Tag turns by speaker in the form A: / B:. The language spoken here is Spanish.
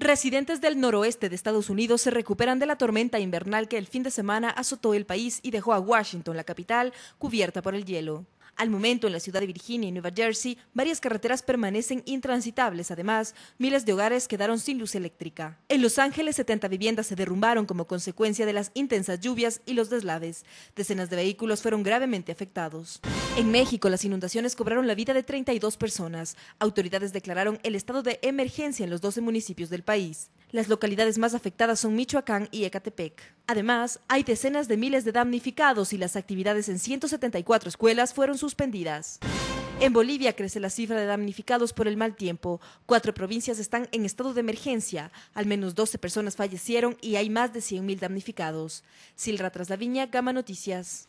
A: Residentes del noroeste de Estados Unidos se recuperan de la tormenta invernal que el fin de semana azotó el país y dejó a Washington, la capital, cubierta por el hielo. Al momento, en la ciudad de Virginia y Nueva Jersey, varias carreteras permanecen intransitables. Además, miles de hogares quedaron sin luz eléctrica. En Los Ángeles, 70 viviendas se derrumbaron como consecuencia de las intensas lluvias y los deslaves. Decenas de vehículos fueron gravemente afectados. En México, las inundaciones cobraron la vida de 32 personas. Autoridades declararon el estado de emergencia en los 12 municipios del país. Las localidades más afectadas son Michoacán y Ecatepec. Además, hay decenas de miles de damnificados y las actividades en 174 escuelas fueron suspendidas. En Bolivia crece la cifra de damnificados por el mal tiempo. Cuatro provincias están en estado de emergencia. Al menos 12 personas fallecieron y hay más de 100.000 damnificados. Silra Traslaviña, Gama Noticias.